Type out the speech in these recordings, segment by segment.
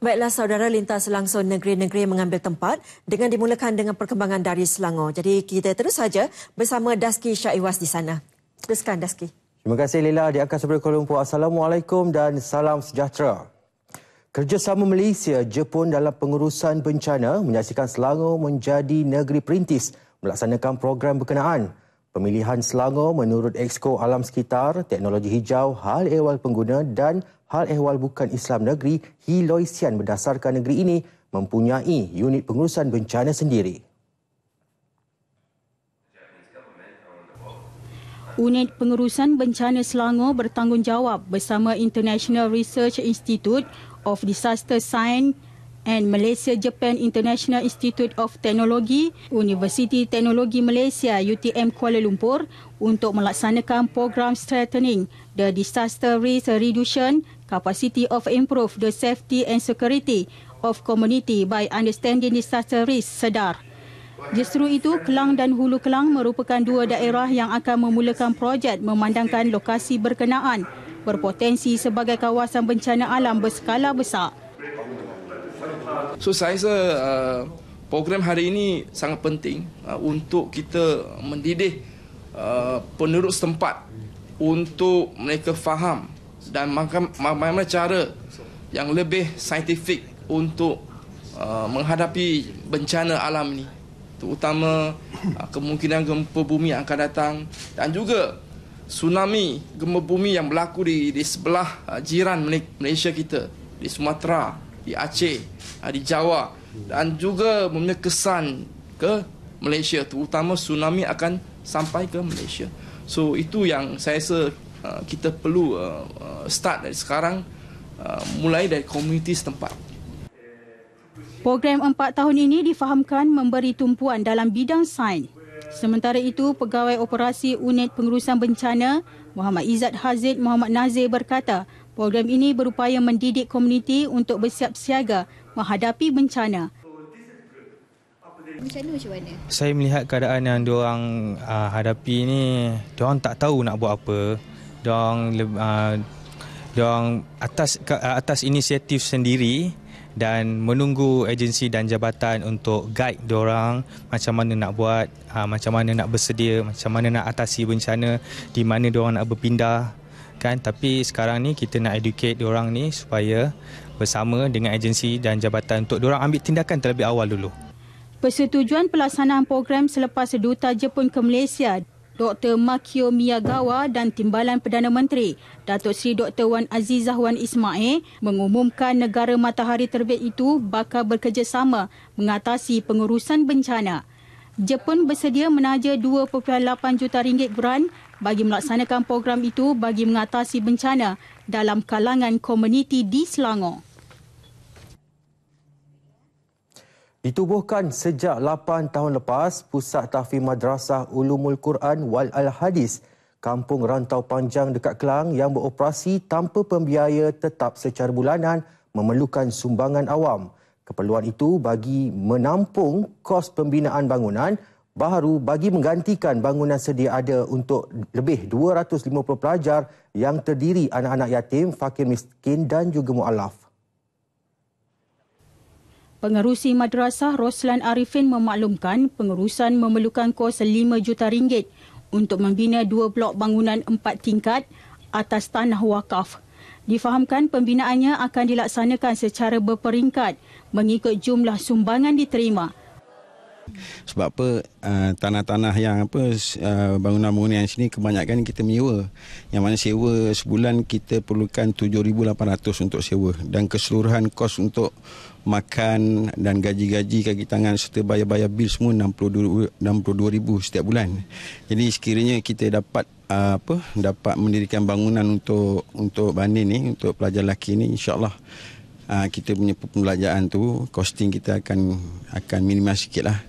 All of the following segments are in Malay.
Baiklah saudara lintas langsung negeri-negeri mengambil tempat dengan dimulakan dengan perkembangan dari Selangor. Jadi kita terus saja bersama Daski Syaiwas di sana. Teruskan Daski. Terima kasih Lila di Akas Beri Kuala Lumpur. Assalamualaikum dan salam sejahtera. Kerjasama Malaysia Jepun dalam pengurusan bencana menyaksikan Selangor menjadi negeri perintis melaksanakan program berkenaan. Pemilihan Selangor menurut Exco Alam Sekitar, Teknologi Hijau, Hal Ehwal Pengguna dan Hal Ehwal Bukan Islam Negeri, Hiloisian berdasarkan negeri ini mempunyai unit pengurusan bencana sendiri. Unit Pengurusan Bencana Selangor bertanggungjawab bersama International Research Institute of Disaster Science and Malaysia Japan International Institute of Technology University Teknologi Malaysia UTM Kuala Lumpur untuk melaksanakan program strengthening the disaster risk reduction capacity of improve the safety and security of community by understanding disaster risk sedar. Justru itu, Kelang dan Hulu Kelang merupakan dua daerah yang akan memulakan projek memandangkan lokasi berkenaan berpotensi sebagai kawasan bencana alam berskala besar. So saya rasa uh, program hari ini sangat penting uh, untuk kita mendidih uh, penduduk setempat untuk mereka faham dan bagaimana cara yang lebih saintifik untuk uh, menghadapi bencana alam ini terutama uh, kemungkinan gempa bumi yang akan datang dan juga tsunami gempa bumi yang berlaku di di sebelah uh, jiran Malaysia kita di Sumatera di Aceh, ha, di Jawa dan juga mempunyai kesan ke Malaysia terutama tsunami akan sampai ke Malaysia. So itu yang saya rasa uh, kita perlu uh, start dari sekarang uh, mulai dari komuniti setempat. Program empat tahun ini difahamkan memberi tumpuan dalam bidang sains. Sementara itu, Pegawai Operasi Unit Pengurusan Bencana Muhammad Izzat Hazid Muhammad Nazir berkata Program ini berupaya mendidik komuniti untuk bersiap siaga menghadapi bencana. Saya melihat keadaan yang diorang uh, hadapi ini, diorang tak tahu nak buat apa. Diorang, uh, diorang atas, uh, atas inisiatif sendiri dan menunggu agensi dan jabatan untuk guide diorang macam mana nak buat, uh, macam mana nak bersedia, macam mana nak atasi bencana, di mana diorang nak berpindah kan tapi sekarang ni kita nak educate orang ni supaya bersama dengan agensi dan jabatan untuk orang ambil tindakan terlebih awal dulu. Persetujuan pelaksanaan program selepas Duta Jepun ke Malaysia, Dr. Makio Miyagawa dan Timbalan Perdana Menteri, Datuk Seri Dr. Wan Azizah Wan Ismail mengumumkan negara matahari terbit itu bakal bekerjasama mengatasi pengurusan bencana. Jepun bersedia menaja 2.8 juta ringgit grant bagi melaksanakan program itu bagi mengatasi bencana dalam kalangan komuniti di Selangor. Ditubuhkan sejak 8 tahun lepas, Pusat Tahfiz Madrasah Ulumul Quran Wal Al Hadis, kampung rantau panjang dekat Kelang yang beroperasi tanpa pembiaya tetap secara bulanan memerlukan sumbangan awam. Keperluan itu bagi menampung kos pembinaan bangunan baru bagi menggantikan bangunan sedia ada untuk lebih 250 pelajar yang terdiri anak-anak yatim, fakir miskin dan juga mualaf. Pengerusi Madrasah Roslan Arifin memaklumkan pengurusan memerlukan kos RM5 juta ringgit untuk membina dua blok bangunan empat tingkat atas tanah wakaf. Difahamkan pembinaannya akan dilaksanakan secara berperingkat mengikut jumlah sumbangan diterima. Sebab apa ah, tanah-tanah uh, yang apa uh, ah, bangunan-bangunan sini kebanyakan kita menyewa. Yang mana sewa sebulan kita perlukan 7800 untuk sewa dan keseluruhan kos untuk makan dan gaji-gaji kaki tangan serta bayar-bayar bil semua 62 62000 setiap bulan. Jadi sekiranya kita dapat uh, apa dapat mendirikan bangunan untuk untuk banin ni untuk pelajar lelaki ni insya-Allah uh, kita punya pembelajaran tu costing kita akan akan minimal sikitlah.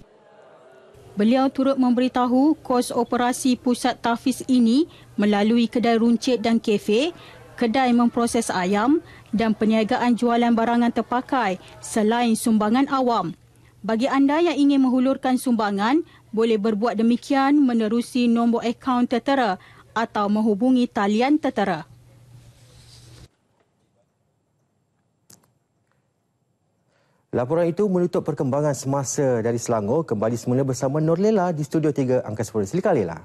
Beliau turut memberitahu kos operasi pusat tahfiz ini melalui kedai runcit dan kafe, kedai memproses ayam dan perniagaan jualan barangan terpakai selain sumbangan awam. Bagi anda yang ingin menghulurkan sumbangan, boleh berbuat demikian menerusi nombor akaun tertera atau menghubungi talian tertera. Laporan itu menutup perkembangan semasa dari Selangor kembali semula bersama Nur Lela di Studio 3 Angkasa Polis. Silakan Lela.